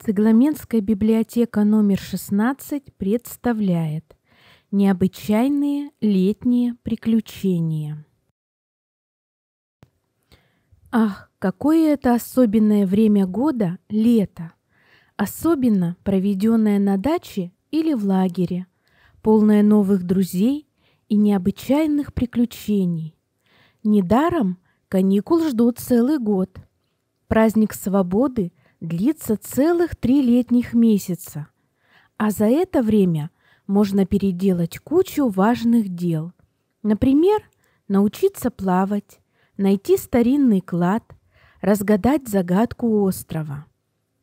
Цегламенская библиотека номер 16 представляет Необычайные летние приключения. Ах, какое это особенное время года – лето! Особенно проведенное на даче или в лагере, полное новых друзей и необычайных приключений. Недаром каникул ждут целый год. Праздник свободы – длится целых три летних месяца, а за это время можно переделать кучу важных дел. Например, научиться плавать, найти старинный клад, разгадать загадку острова.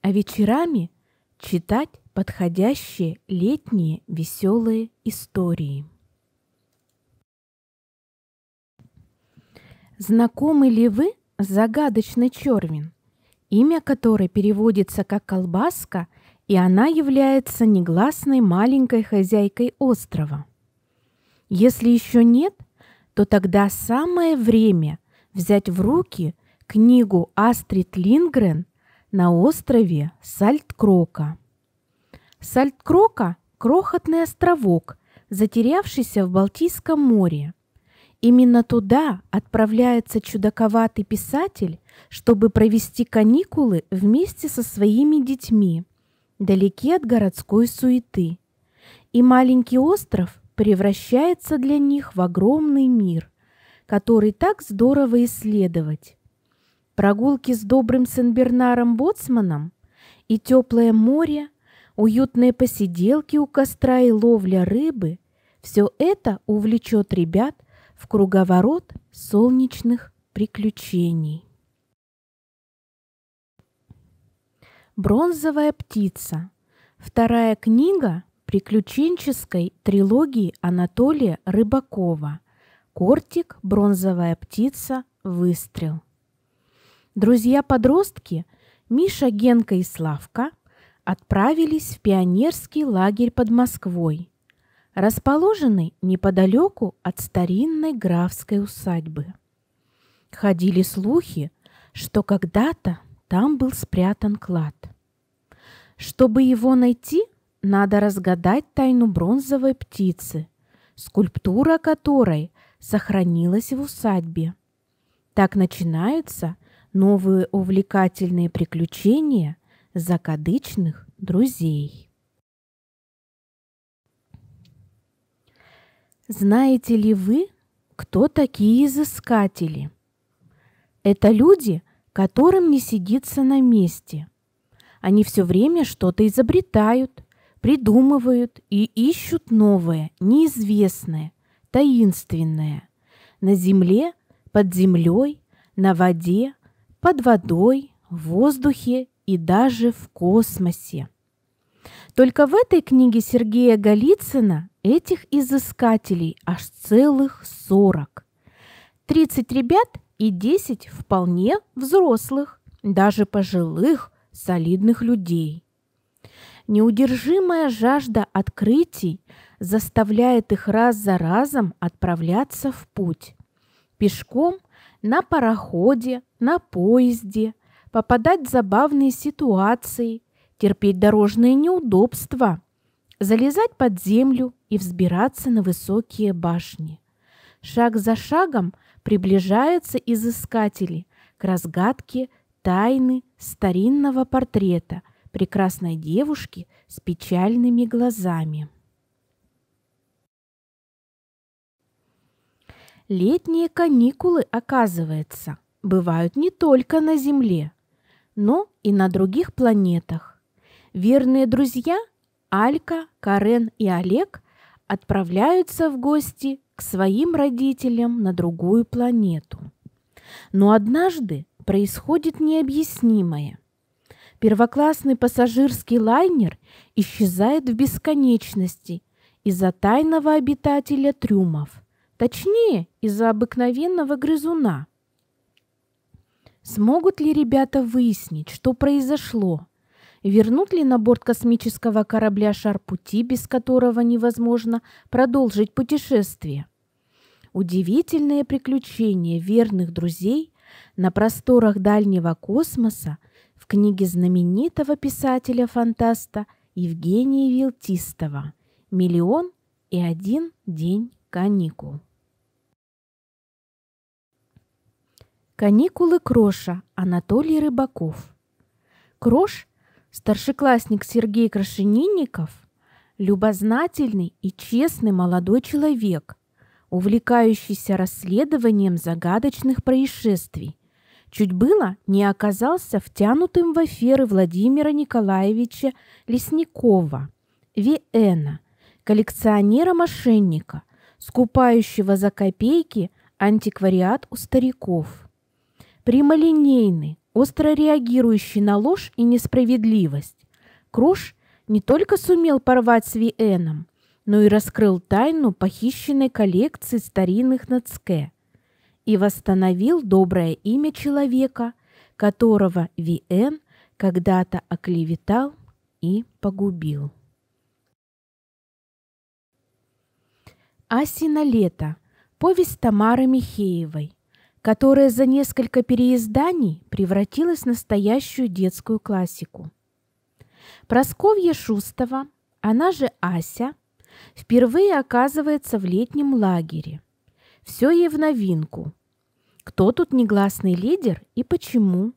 А вечерами читать подходящие летние веселые истории. Знакомы ли вы с загадочной червин? имя которой переводится как «колбаска», и она является негласной маленькой хозяйкой острова. Если еще нет, то тогда самое время взять в руки книгу Астрид Лингрен «На острове Сальткрока». Сальткрока – крохотный островок, затерявшийся в Балтийском море. Именно туда отправляется чудаковатый писатель, чтобы провести каникулы вместе со своими детьми, далеки от городской суеты. И маленький остров превращается для них в огромный мир, который так здорово исследовать. Прогулки с добрым Сен-Бернаром Боцманом и теплое море, уютные посиделки у костра и ловля рыбы – все это увлечет ребят – в круговорот солнечных приключений. Бронзовая птица. Вторая книга приключенческой трилогии Анатолия Рыбакова. Кортик, бронзовая птица, выстрел. Друзья-подростки Миша, Генка и Славка отправились в пионерский лагерь под Москвой – расположенный неподалеку от старинной графской усадьбы. Ходили слухи, что когда-то там был спрятан клад. Чтобы его найти, надо разгадать тайну бронзовой птицы, скульптура которой сохранилась в усадьбе. Так начинаются новые увлекательные приключения закадычных друзей. Знаете ли вы, кто такие изыскатели? Это люди, которым не сидится на месте. Они все время что-то изобретают, придумывают и ищут новое, неизвестное, таинственное. На земле, под землей, на воде, под водой, в воздухе и даже в космосе. Только в этой книге Сергея Голицына Этих изыскателей аж целых 40. 30 ребят и 10 вполне взрослых, даже пожилых, солидных людей. Неудержимая жажда открытий заставляет их раз за разом отправляться в путь. Пешком, на пароходе, на поезде, попадать в забавные ситуации, терпеть дорожные неудобства, залезать под землю, и взбираться на высокие башни. Шаг за шагом приближаются изыскатели к разгадке тайны старинного портрета прекрасной девушки с печальными глазами. Летние каникулы, оказывается, бывают не только на Земле, но и на других планетах. Верные друзья Алька, Карен и Олег отправляются в гости к своим родителям на другую планету. Но однажды происходит необъяснимое. Первоклассный пассажирский лайнер исчезает в бесконечности из-за тайного обитателя трюмов, точнее, из-за обыкновенного грызуна. Смогут ли ребята выяснить, что произошло – вернут ли на борт космического корабля шар пути, без которого невозможно продолжить путешествие. Удивительные приключения верных друзей на просторах дальнего космоса в книге знаменитого писателя-фантаста Евгения Вилтистова «Миллион и один день каникул». Каникулы Кроша Анатолий Рыбаков. Крош Старшеклассник Сергей Крашенинников – любознательный и честный молодой человек, увлекающийся расследованием загадочных происшествий. Чуть было не оказался втянутым в аферы Владимира Николаевича Лесникова, ВН, коллекционера-мошенника, скупающего за копейки антиквариат у стариков. Прямолинейный, остро реагирующий на ложь и несправедливость. Крош не только сумел порвать с Виэном, но и раскрыл тайну похищенной коллекции старинных нацке и восстановил доброе имя человека, которого Виэн когда-то оклеветал и погубил. Асина лето. Повесть Тамары Михеевой которая за несколько переизданий превратилась в настоящую детскую классику. Просковья Шустова, она же Ася, впервые оказывается в летнем лагере. Все ей в новинку. Кто тут негласный лидер и почему?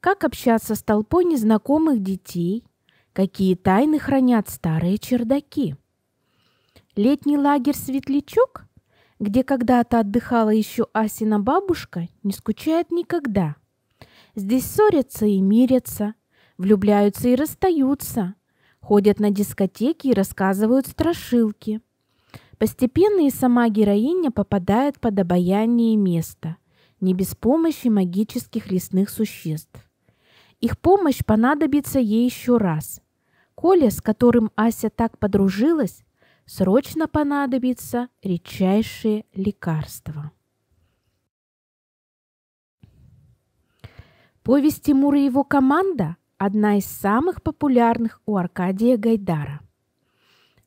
Как общаться с толпой незнакомых детей? Какие тайны хранят старые чердаки? Летний лагерь «Светлячок» где когда-то отдыхала еще Асина бабушка, не скучает никогда. Здесь ссорятся и мирятся, влюбляются и расстаются, ходят на дискотеки и рассказывают страшилки. Постепенно и сама героиня попадает под обаяние места, не без помощи магических лесных существ. Их помощь понадобится ей еще раз. Коля, с которым Ася так подружилась, срочно понадобится редчайшее лекарство. Повесть Тимура и его команда – одна из самых популярных у Аркадия Гайдара.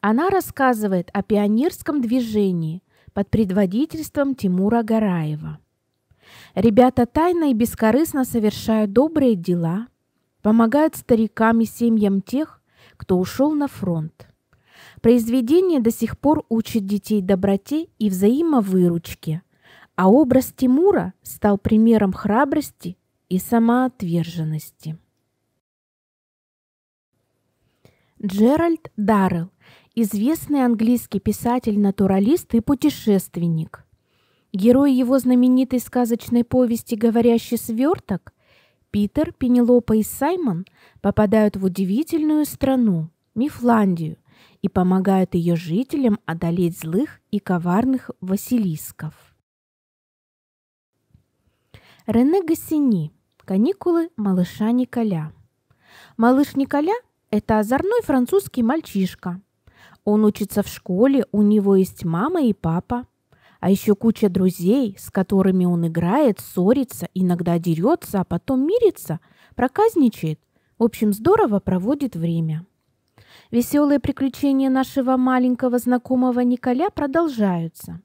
Она рассказывает о пионерском движении под предводительством Тимура Гараева. Ребята тайно и бескорыстно совершают добрые дела, помогают старикам и семьям тех, кто ушел на фронт. Произведение до сих пор учит детей доброте и взаимовыручке, а образ Тимура стал примером храбрости и самоотверженности. Джеральд Даррелл – известный английский писатель-натуралист и путешественник. Герой его знаменитой сказочной повести «Говорящий сверток» Питер, Пенелопа и Саймон попадают в удивительную страну – Мифландию, и помогают ее жителям одолеть злых и коварных василисков. Рене Гассини. Каникулы малыша Николя. Малыш Николя – это озорной французский мальчишка. Он учится в школе, у него есть мама и папа. А еще куча друзей, с которыми он играет, ссорится, иногда дерется, а потом мирится, проказничает. В общем, здорово проводит время. Веселые приключения нашего маленького знакомого Николя продолжаются.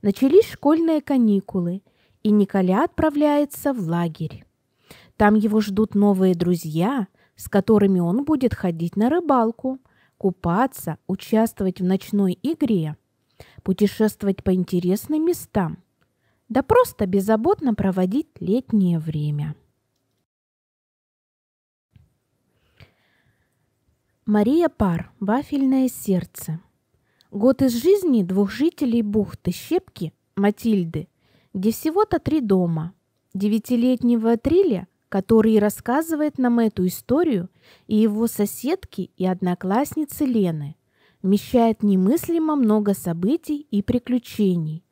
Начались школьные каникулы, и Николя отправляется в лагерь. Там его ждут новые друзья, с которыми он будет ходить на рыбалку, купаться, участвовать в ночной игре, путешествовать по интересным местам, да просто беззаботно проводить летнее время. Мария Пар. Вафельное сердце. Год из жизни двух жителей бухты Щепки, Матильды, где всего-то три дома. Девятилетнего Триля, который рассказывает нам эту историю, и его соседки и одноклассницы Лены. Вмещает немыслимо много событий и приключений.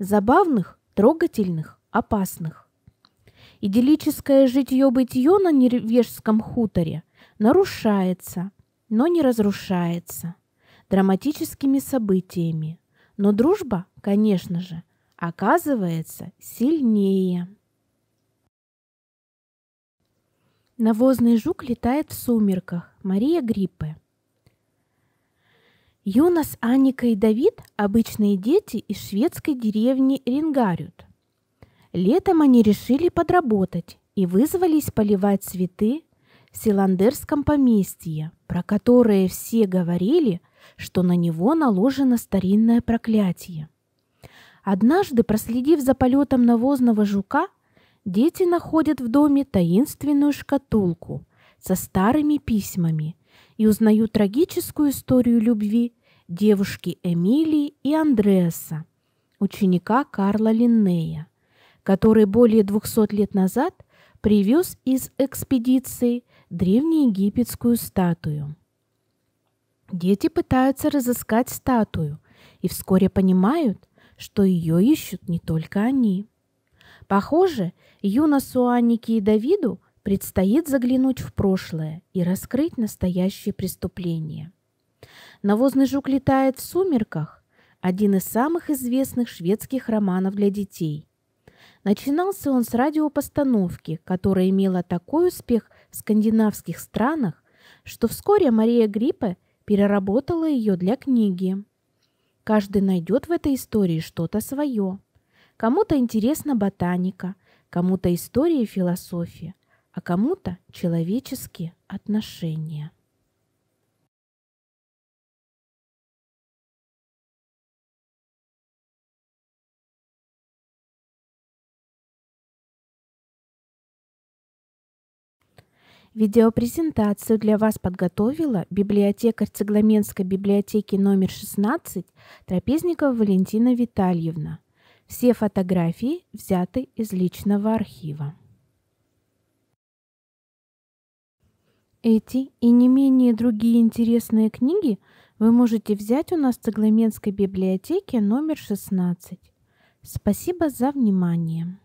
Забавных, трогательных, опасных. Идиллическое житье-бытье на норвежском хуторе нарушается – но не разрушается драматическими событиями. Но дружба, конечно же, оказывается сильнее. Навозный жук летает в сумерках. Мария Гриппе. Юнас, Аника и Давид – обычные дети из шведской деревни Рингарют. Летом они решили подработать и вызвались поливать цветы в Силандерском поместье, про которое все говорили, что на него наложено старинное проклятие. Однажды, проследив за полетом навозного жука, дети находят в доме таинственную шкатулку со старыми письмами и узнают трагическую историю любви девушки Эмилии и Андреаса, ученика Карла Линнея, который более 200 лет назад – привез из экспедиции древнеегипетскую статую. Дети пытаются разыскать статую и вскоре понимают, что ее ищут не только они. Похоже, Юносу, Аннике и Давиду предстоит заглянуть в прошлое и раскрыть настоящее преступление. «Навозный жук летает в сумерках» – один из самых известных шведских романов для детей – Начинался он с радиопостановки, которая имела такой успех в скандинавских странах, что вскоре Мария Гриппе переработала ее для книги. Каждый найдет в этой истории что-то свое. Кому-то интересна ботаника, кому-то история и философия, а кому-то человеческие отношения. Видеопрезентацию для вас подготовила библиотекарь Цегламенской библиотеки номер 16 Трапезникова Валентина Витальевна. Все фотографии взяты из личного архива. Эти и не менее другие интересные книги вы можете взять у нас в Цегламенской библиотеке номер 16. Спасибо за внимание.